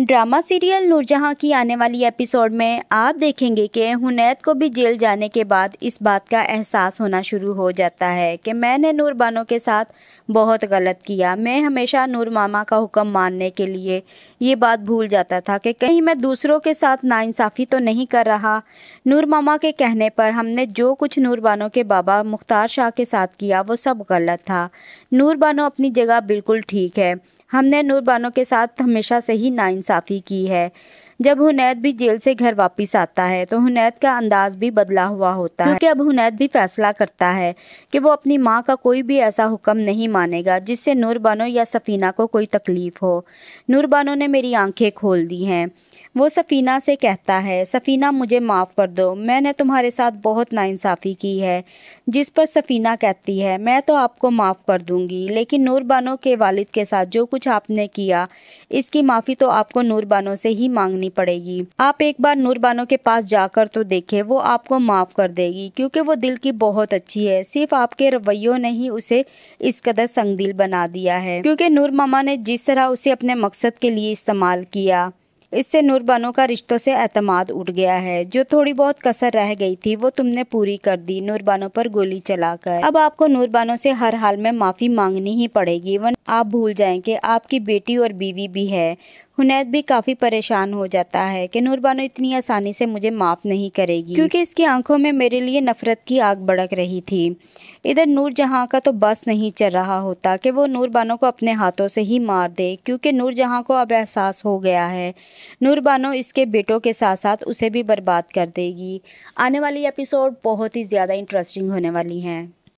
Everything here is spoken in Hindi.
ड्रामा सीरियल नूरजहाँ की आने वाली एपिसोड में आप देखेंगे कि हुनैद को भी जेल जाने के बाद इस बात का एहसास होना शुरू हो जाता है कि मैंने नूर बानो के साथ बहुत गलत किया मैं हमेशा नूर मामा का हुक्म मानने के लिए ये बात भूल जाता था कि कहीं मैं दूसरों के साथ नाइंसाफ़ी तो नहीं कर रहा नूर मामा के कहने पर हमने जो कुछ नूर बानो के बाबा मुख्तार शाह के साथ किया वो सब गलत था नूर बानो अपनी जगह बिल्कुल ठीक है हमने नूरबानों के साथ हमेशा से ही नाइंसाफ़ी की है जब हुनैद भी जेल से घर वापस आता है तो हुनैद का अंदाज भी बदला हुआ होता है क्योंकि अब हुनैद भी फैसला करता है कि वो अपनी माँ का कोई भी ऐसा हुक्म नहीं मानेगा जिससे नूरबानो या सफ़ीना को कोई तकलीफ़ हो नूरबानो ने मेरी आंखें खोल दी हैं वो सफ़ीना से कहता है सफ़ीना मुझे माफ़ कर दो मैंने तुम्हारे साथ बहुत नाइंसाफ़ी की है जिस पर सफ़ीना कहती है मैं तो आपको माफ़ कर दूंगी लेकिन नूरबानो के वालिद के साथ जो कुछ आपने किया इसकी माफ़ी तो आपको नूरबानो से ही मांगनी करनी पड़ेगी आप एक बार नूर बानो के पास जाकर तो देखे वो आपको माफ कर देगी क्योंकि वो दिल की बहुत अच्छी है सिर्फ आपके रवैयों ने ही उसे इस कदर संगदिल बना दिया है क्योंकि नूर मामा ने जिस तरह उसे अपने मकसद के लिए इस्तेमाल किया इससे नूर बानो का रिश्तों से अतमाद उठ गया है जो थोड़ी बहुत कसर रह गई थी वो तुमने पूरी कर दी नूर बानो पर गोली चलाकर अब आपको नूर बानो से हर हाल में माफ़ी मांगनी ही पड़ेगी वन आप भूल जाएं कि आपकी बेटी और बीवी भी है हुनैद भी काफ़ी परेशान हो जाता है कि नूर बानो इतनी आसानी से मुझे माफ़ नहीं करेगी क्योंकि इसकी आंखों में मेरे लिए नफ़रत की आग भड़क रही थी इधर नूर जहाँ का तो बस नहीं चल रहा होता कि वो नूर को अपने हाथों से ही मार दे क्योंकि नूर जहाँ को अब एहसास हो गया है नूर बानो इसके बेटों के साथ साथ उसे भी बर्बाद कर देगी आने वाली एपिसोड बहुत ही ज़्यादा इंटरेस्टिंग होने वाली हैं